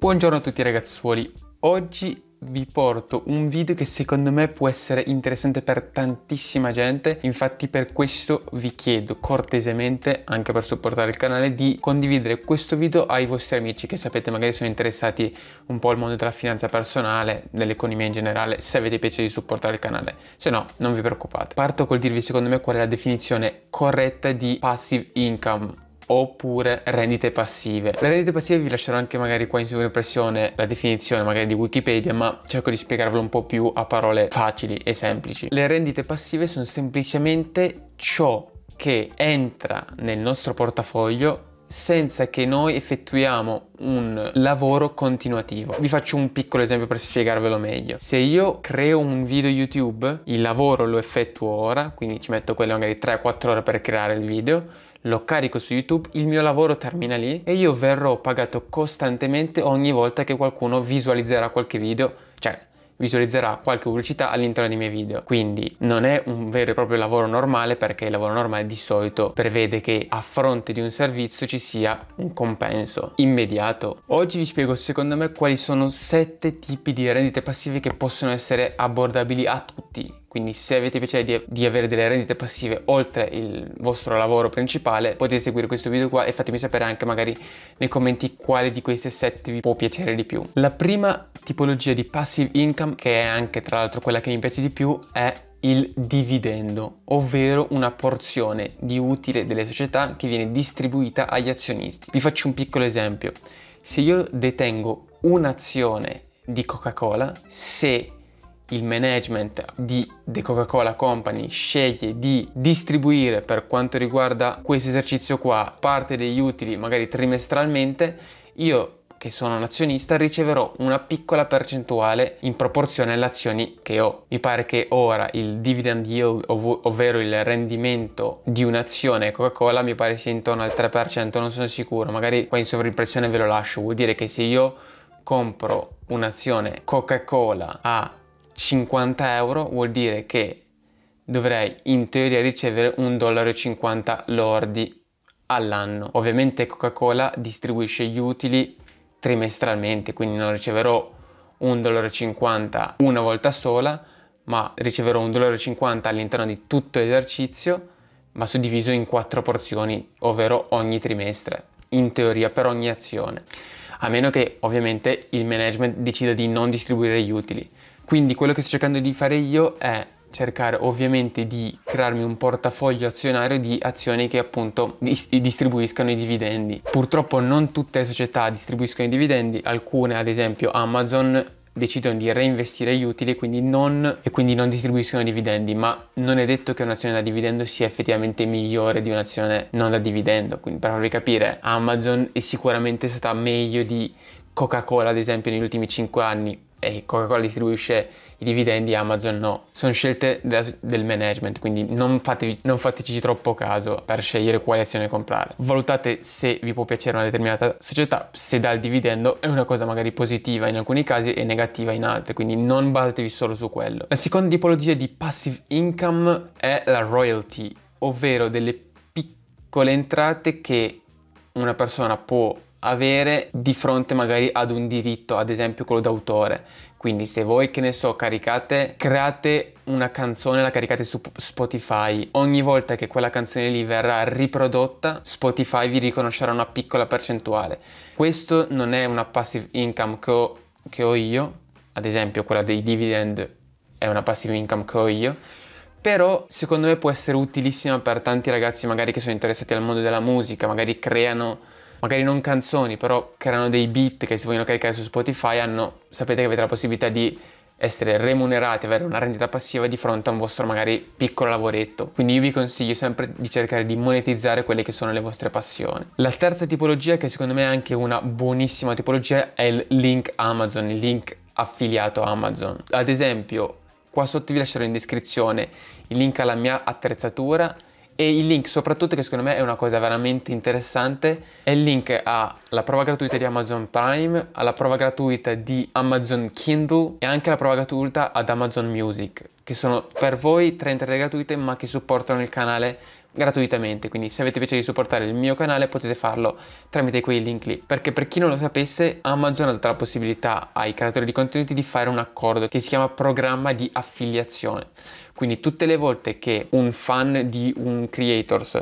Buongiorno a tutti ragazzuoli, oggi vi porto un video che secondo me può essere interessante per tantissima gente, infatti per questo vi chiedo cortesemente, anche per supportare il canale, di condividere questo video ai vostri amici che sapete magari sono interessati un po' al mondo della finanza personale, dell'economia in generale, se avete piacere di supportare il canale, se no non vi preoccupate. Parto col dirvi secondo me qual è la definizione corretta di passive income oppure rendite passive. Le rendite passive vi lascerò anche magari qua in sovraimpressione la definizione magari di Wikipedia, ma cerco di spiegarvelo un po' più a parole facili e semplici. Le rendite passive sono semplicemente ciò che entra nel nostro portafoglio senza che noi effettuiamo un lavoro continuativo. Vi faccio un piccolo esempio per spiegarvelo meglio. Se io creo un video YouTube, il lavoro lo effettuo ora, quindi ci metto quelle magari 3-4 ore per creare il video, lo carico su YouTube, il mio lavoro termina lì e io verrò pagato costantemente ogni volta che qualcuno visualizzerà qualche video, cioè visualizzerà qualche pubblicità all'interno dei miei video. Quindi non è un vero e proprio lavoro normale perché il lavoro normale di solito prevede che a fronte di un servizio ci sia un compenso immediato. Oggi vi spiego secondo me quali sono sette tipi di rendite passive che possono essere abbordabili a tutti quindi se avete piacere di, di, avere delle rendite passive oltre il vostro lavoro principale, potete seguire questo video qua e fatemi sapere anche magari nei commenti quale di queste assetti vi può piacere di più. La prima tipologia di passive income, che è anche tra l'altro quella che mi piace di più, è il dividendo, ovvero una porzione di utile delle società che viene distribuita agli azionisti. Vi faccio un piccolo esempio. Se io detengo un'azione di Coca-Cola, se il management di The Coca-Cola Company sceglie di distribuire per quanto riguarda questo esercizio qua parte degli utili magari trimestralmente, io che sono un azionista riceverò una piccola percentuale in proporzione alle azioni che ho. Mi pare che ora il dividend yield, ov- ovvero il rendimento di un'azione Coca-Cola, mi pare sia intorno al 3%, non sono sicuro, magari qua in sovrimpressione ve lo lascio, vuol dire che se io compro un'azione Coca-Cola a 50 euro vuol dire che dovrei in teoria ricevere 1,50 dollaro lordi all'anno. Ovviamente Coca-Cola distribuisce gli utili trimestralmente, quindi non riceverò 1,50 dollaro una volta sola, ma riceverò 1,50 dollaro all'interno di tutto l'esercizio, ma suddiviso in quattro porzioni, ovvero ogni trimestre, in teoria per ogni azione. A meno che ovviamente il management decida di non distribuire gli utili. Quindi quello che sto cercando di fare io è cercare ovviamente di crearmi un portafoglio azionario di azioni che appunto distribuiscano i dividendi. Purtroppo non tutte le società distribuiscono i dividendi, alcune ad esempio Amazon decidono di reinvestire gli utili e quindi non, e quindi non distribuiscono dividendi, ma non è detto che un'azione da dividendo sia effettivamente migliore di un'azione non da dividendo, quindi per farvi capire Amazon è sicuramente stata meglio di Coca-Cola ad esempio negli ultimi 5 anni, e Coca-Cola distribuisce i dividendi, Amazon no. Sono scelte de- del management, quindi non, fatevi, non fateci troppo caso per scegliere quale azione comprare. Valutate se vi può piacere una determinata società, se dà il dividendo è una cosa magari positiva in alcuni casi e negativa in altri, quindi non basatevi solo su quello. La seconda tipologia di passive income è la royalty, ovvero delle piccole entrate che una persona può avere di fronte magari ad un diritto, ad esempio quello d'autore. Quindi se voi, che ne so, caricate, create una canzone, la caricate su Spotify, ogni volta che quella canzone lì verrà riprodotta, Spotify vi riconoscerà una piccola percentuale. Questo non è una passive income che ho, che ho io, ad esempio quella dei dividend è una passive income che ho io, però secondo me può essere utilissima per tanti ragazzi magari che sono interessati al mondo della musica, magari creano magari non canzoni, però creano dei beat che si vogliono caricare su Spotify, hanno, sapete che avete la possibilità di essere remunerati, avere una rendita passiva di fronte a un vostro magari piccolo lavoretto. Quindi io vi consiglio sempre di cercare di monetizzare quelle che sono le vostre passioni. La terza tipologia, che secondo me è anche una buonissima tipologia, è il link Amazon, il link affiliato Amazon. Ad esempio, qua sotto vi lascerò in descrizione il link alla mia attrezzatura e il link soprattutto che secondo me è una cosa veramente interessante è il link alla prova gratuita di Amazon Prime, alla prova gratuita di Amazon Kindle e anche alla prova gratuita ad Amazon Music, che sono per voi 33 gratuite ma che supportano il canale gratuitamente, quindi se avete piacere di supportare il mio canale potete farlo tramite quei link lì, perché per chi non lo sapesse Amazon ha dato la possibilità ai creatori di contenuti di fare un accordo che si chiama programma di affiliazione, quindi tutte le volte che un fan di un creators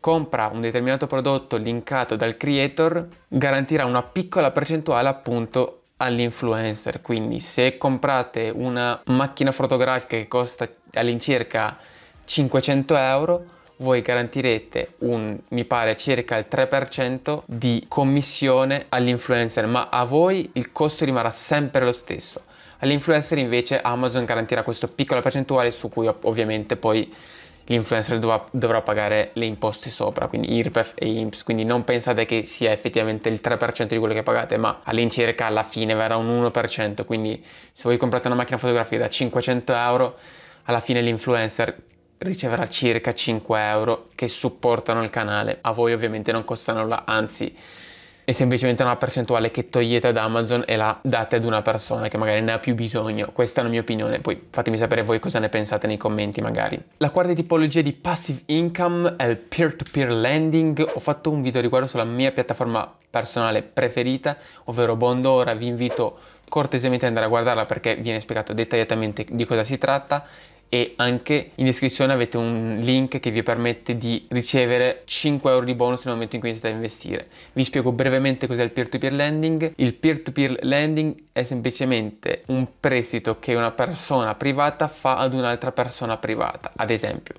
compra un determinato prodotto linkato dal creator garantirà una piccola percentuale appunto all'influencer, quindi se comprate una macchina fotografica che costa all'incirca 500 euro voi garantirete un, mi pare, circa il 3% di commissione all'influencer, ma a voi il costo rimarrà sempre lo stesso. All'influencer invece Amazon garantirà questo piccolo percentuale su cui ovviamente poi l'influencer dovrà, dovrà, pagare le imposte sopra, quindi IRPEF e IMPS, quindi non pensate che sia effettivamente il 3% di quello che pagate, ma all'incirca alla fine verrà un 1%, quindi se voi comprate una macchina fotografica da 500 euro, alla fine l'influencer riceverà circa 5 euro che supportano il canale. A voi ovviamente non costa nulla, anzi è semplicemente una percentuale che togliete da Amazon e la date ad una persona che magari ne ha più bisogno. Questa è la mia opinione, poi fatemi sapere voi cosa ne pensate nei commenti magari. La quarta tipologia di passive income è il peer-to-peer -peer lending. Ho fatto un video riguardo sulla mia piattaforma personale preferita, ovvero Bondo. Ora vi invito cortesemente ad andare a guardarla perché viene spiegato dettagliatamente di cosa si tratta e anche in descrizione avete un link che vi permette di ricevere 5 euro di bonus nel momento in cui iniziate a investire. Vi spiego brevemente cos'è il peer-to-peer lending. Il peer-to-peer lending è semplicemente un prestito che una persona privata fa ad un'altra persona privata. Ad esempio,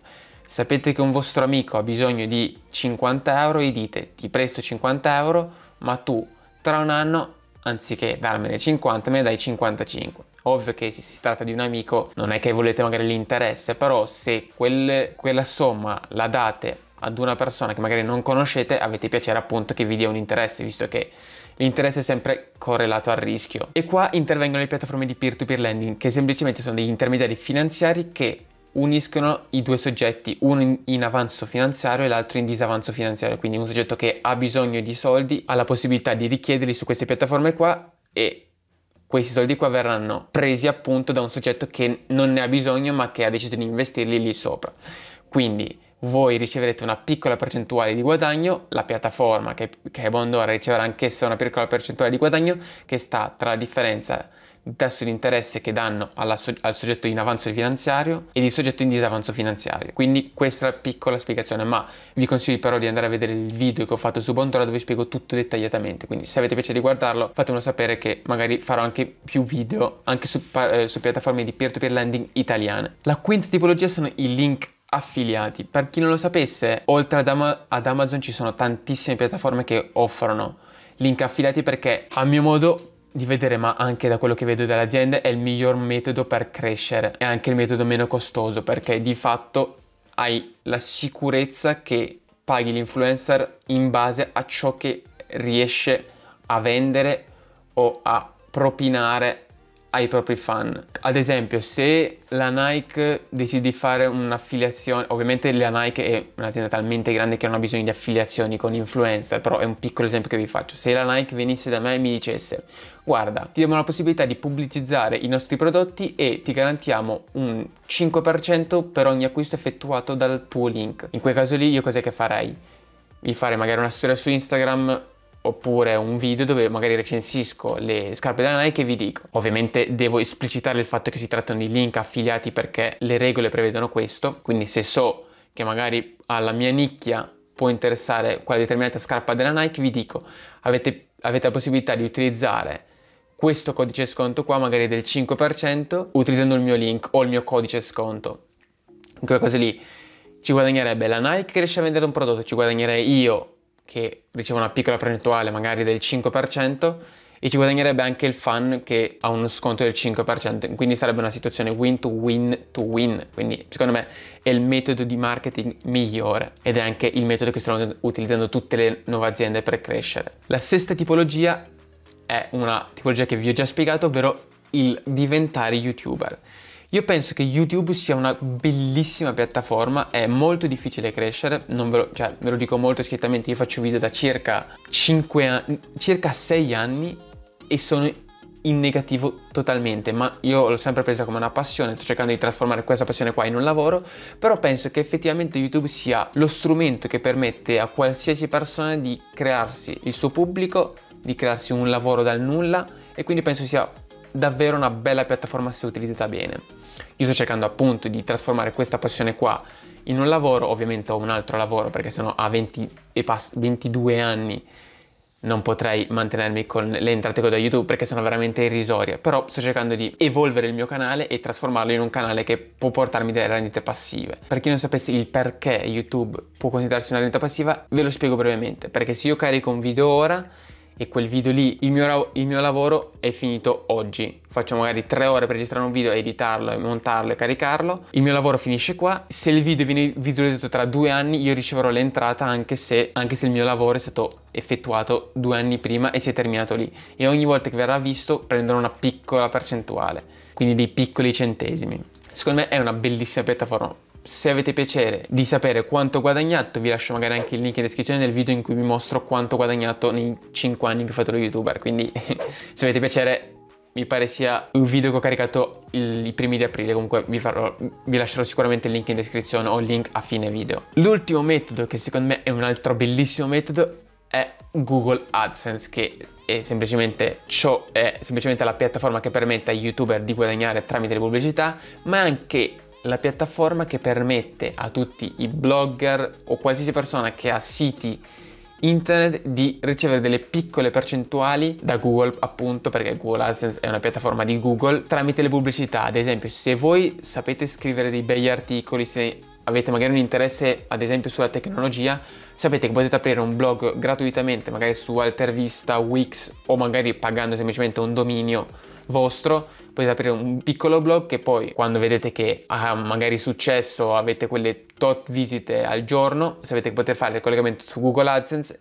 sapete che un vostro amico ha bisogno di 50 euro e dite ti presto 50 euro, ma tu tra un anno, anziché darmene 50, me ne dai 55 Ovvio che se si tratta di un amico non è che volete magari l'interesse, però se quel, quella somma la date ad una persona che magari non conoscete, avete piacere appunto che vi dia un interesse, visto che l'interesse è sempre correlato al rischio. E qua intervengono le piattaforme di peer-to-peer lending, che semplicemente sono degli intermediari finanziari che uniscono i due soggetti, uno in, avanzo finanziario e l'altro in disavanzo finanziario, quindi un soggetto che ha bisogno di soldi ha la possibilità di richiederli su queste piattaforme qua e questi soldi qua verranno presi appunto da un soggetto che non ne ha bisogno ma che ha deciso di investirli lì sopra. Quindi voi riceverete una piccola percentuale di guadagno, la piattaforma che, che è Bondora riceverà anch'essa una piccola percentuale di guadagno che sta tra la differenza il tasso di interesse che danno so- al soggetto in avanzo finanziario e il soggetto in disavanzo finanziario. Quindi questa è la piccola spiegazione, ma vi consiglio però di andare a vedere il video che ho fatto su Bontora dove spiego tutto dettagliatamente, quindi se avete piacere di guardarlo fatemelo sapere che magari farò anche più video anche su, eh, su piattaforme di peer-to-peer lending italiane. La quinta tipologia sono i link affiliati. Per chi non lo sapesse, oltre ad, Ama- ad Amazon ci sono tantissime piattaforme che offrono link affiliati perché a mio modo di vedere, ma anche da quello che vedo dalle aziende, è il miglior metodo per crescere. È anche il metodo meno costoso perché di fatto hai la sicurezza che paghi l'influencer in base a ciò che riesce a vendere o a propinare ai propri fan. Ad esempio, se la Nike decide di fare un'affiliazione, ovviamente la Nike è un'azienda talmente grande che non ha bisogno di affiliazioni con influencer, però è un piccolo esempio che vi faccio. Se la Nike venisse da me e mi dicesse guarda, ti diamo la possibilità di pubblicizzare i nostri prodotti e ti garantiamo un 5% per ogni acquisto effettuato dal tuo link. In quel caso lì io cos'è che farei? Vi fare magari una storia su Instagram oppure un video dove magari recensisco le scarpe della Nike e vi dico. Ovviamente devo esplicitare il fatto che si trattano di link affiliati perché le regole prevedono questo, quindi se so che magari alla mia nicchia può interessare quella determinata scarpa della Nike, vi dico, avete, avete la possibilità di utilizzare questo codice sconto qua, magari del 5%, utilizzando il mio link o il mio codice sconto. In quelle cose lì ci guadagnerebbe la Nike che riesce a vendere un prodotto, ci guadagnerei io che riceve una piccola percentuale, magari del 5%, e ci guadagnerebbe anche il fan che ha uno sconto del 5%, quindi sarebbe una situazione win to win to win, quindi secondo me è il metodo di marketing migliore ed è anche il metodo che stanno utilizzando tutte le nuove aziende per crescere. La sesta tipologia è una tipologia che vi ho già spiegato, ovvero il diventare youtuber. Io penso che YouTube sia una bellissima piattaforma, è molto difficile crescere, non ve lo, cioè, ve lo dico molto schiettamente, io faccio video da circa 5 anni, circa 6 anni e sono in negativo totalmente, ma io l'ho sempre presa come una passione, sto cercando di trasformare questa passione qua in un lavoro, però penso che effettivamente YouTube sia lo strumento che permette a qualsiasi persona di crearsi il suo pubblico, di crearsi un lavoro dal nulla e quindi penso sia davvero una bella piattaforma se utilizzata bene. Io sto cercando appunto di trasformare questa passione qua in un lavoro, ovviamente ho un altro lavoro perché sennò a 20 e pass- 22 anni non potrei mantenermi con le entrate che ho da YouTube perché sono veramente irrisorie, però sto cercando di evolvere il mio canale e trasformarlo in un canale che può portarmi delle rendite passive. Per chi non sapesse il perché YouTube può considerarsi una rendita passiva, ve lo spiego brevemente, perché se io carico un video ora e quel video lì, il mio, il mio, lavoro è finito oggi. Faccio magari tre ore per registrare un video, editarlo, montarlo e caricarlo. Il mio lavoro finisce qua. Se il video viene visualizzato tra due anni, io riceverò l'entrata anche se, anche se il mio lavoro è stato effettuato due anni prima e si è terminato lì. E ogni volta che verrà visto prenderò una piccola percentuale, quindi dei piccoli centesimi. Secondo me è una bellissima piattaforma se avete piacere di sapere quanto ho guadagnato, vi lascio magari anche il link in descrizione del video in cui vi mostro quanto ho guadagnato nei 5 anni che ho fatto lo youtuber, quindi se avete piacere mi pare sia un video che ho caricato il, i primi di aprile, comunque vi, farò, vi, lascerò sicuramente il link in descrizione o il link a fine video. L'ultimo metodo, che secondo me è un altro bellissimo metodo, è Google AdSense, che è semplicemente, ciò è semplicemente la piattaforma che permette ai youtuber di guadagnare tramite le pubblicità, ma anche la piattaforma che permette a tutti i blogger o qualsiasi persona che ha siti internet di ricevere delle piccole percentuali da Google appunto perché Google AdSense è una piattaforma di Google tramite le pubblicità ad esempio se voi sapete scrivere dei bei articoli se avete magari un interesse ad esempio sulla tecnologia, sapete che potete aprire un blog gratuitamente magari su Altervista, Wix o magari pagando semplicemente un dominio vostro, potete aprire un piccolo blog che poi quando vedete che ha magari successo, avete quelle tot visite al giorno, sapete che potete fare il collegamento su Google AdSense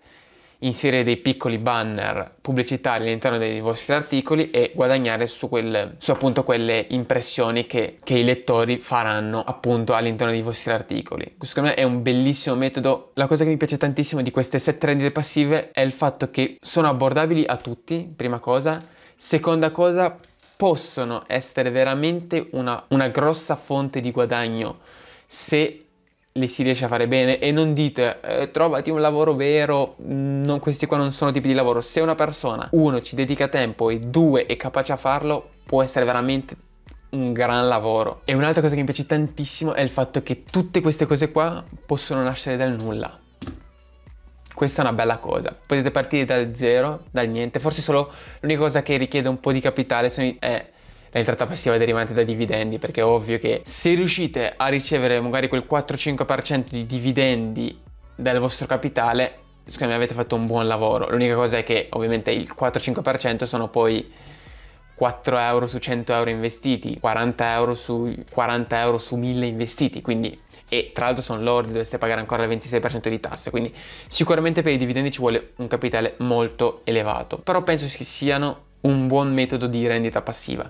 inserire dei piccoli banner pubblicitari all'interno dei vostri articoli e guadagnare su, quel, su appunto quelle impressioni che, che, i lettori faranno appunto all'interno dei vostri articoli. Secondo me è un bellissimo metodo. La cosa che mi piace tantissimo di queste sette rendite passive è il fatto che sono abbordabili a tutti, prima cosa. Seconda cosa, possono essere veramente una, una grossa fonte di guadagno se le si riesce a fare bene e non dite eh, trovati un lavoro vero, non, questi qua non sono tipi di lavoro. Se una persona, uno, ci dedica tempo e due, è capace a farlo, può essere veramente un gran lavoro. E un'altra cosa che mi piace tantissimo è il fatto che tutte queste cose qua possono nascere dal nulla. Questa è una bella cosa. Potete partire dal zero, dal niente. Forse solo l'unica cosa che richiede un po' di capitale sono i, è eh, l'entrata passiva derivante da dividendi perché è ovvio che se riuscite a ricevere magari quel 4-5% di dividendi dal vostro capitale secondo me avete fatto un buon lavoro l'unica cosa è che ovviamente il 4-5% sono poi 4 euro su 100 euro investiti 40 euro su 40 euro su 1000 investiti quindi e tra l'altro sono lordi, dovreste pagare ancora il 26% di tasse, quindi sicuramente per i dividendi ci vuole un capitale molto elevato, però penso che siano un buon metodo di rendita passiva.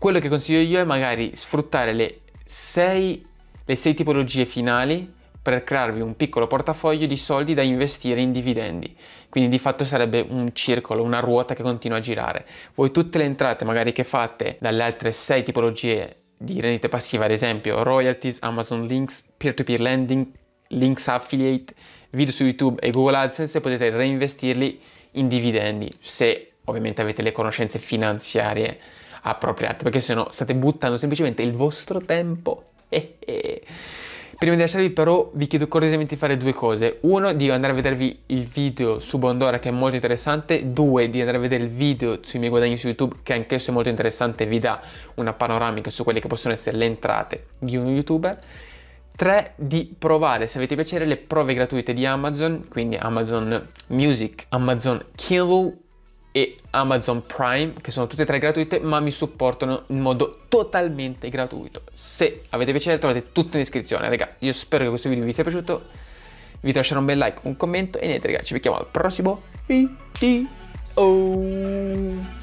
Quello che consiglio io è magari sfruttare le sei, le sei tipologie finali per crearvi un piccolo portafoglio di soldi da investire in dividendi. Quindi di fatto sarebbe un circolo, una ruota che continua a girare. Voi tutte le entrate magari che fate dalle altre sei tipologie di rendite passiva, ad esempio royalties, Amazon links, peer-to-peer lending, links affiliate, video su YouTube e Google AdSense, potete reinvestirli in dividendi, se ovviamente avete le conoscenze finanziarie appropriate, perché se no state buttando semplicemente il vostro tempo. Eh, eh. Prima di lasciarvi però vi chiedo cortesemente di fare due cose. Uno, di andare a vedervi il video su Bondora che è molto interessante. Due, di andare a vedere il video sui miei guadagni su YouTube che anch'esso è molto interessante, vi dà una panoramica su quelle che possono essere le entrate di uno youtuber. 3. Di provare, se avete piacere, le prove gratuite di Amazon, quindi Amazon Music, Amazon Kindle e Amazon Prime, che sono tutte e tre gratuite, ma mi supportano in modo totalmente gratuito. Se avete piacere trovate tutto in descrizione, raga. Io spero che questo video vi sia piaciuto. Vi lascerò un bel like, un commento e niente, raga, ci vediamo al prossimo video. Oh.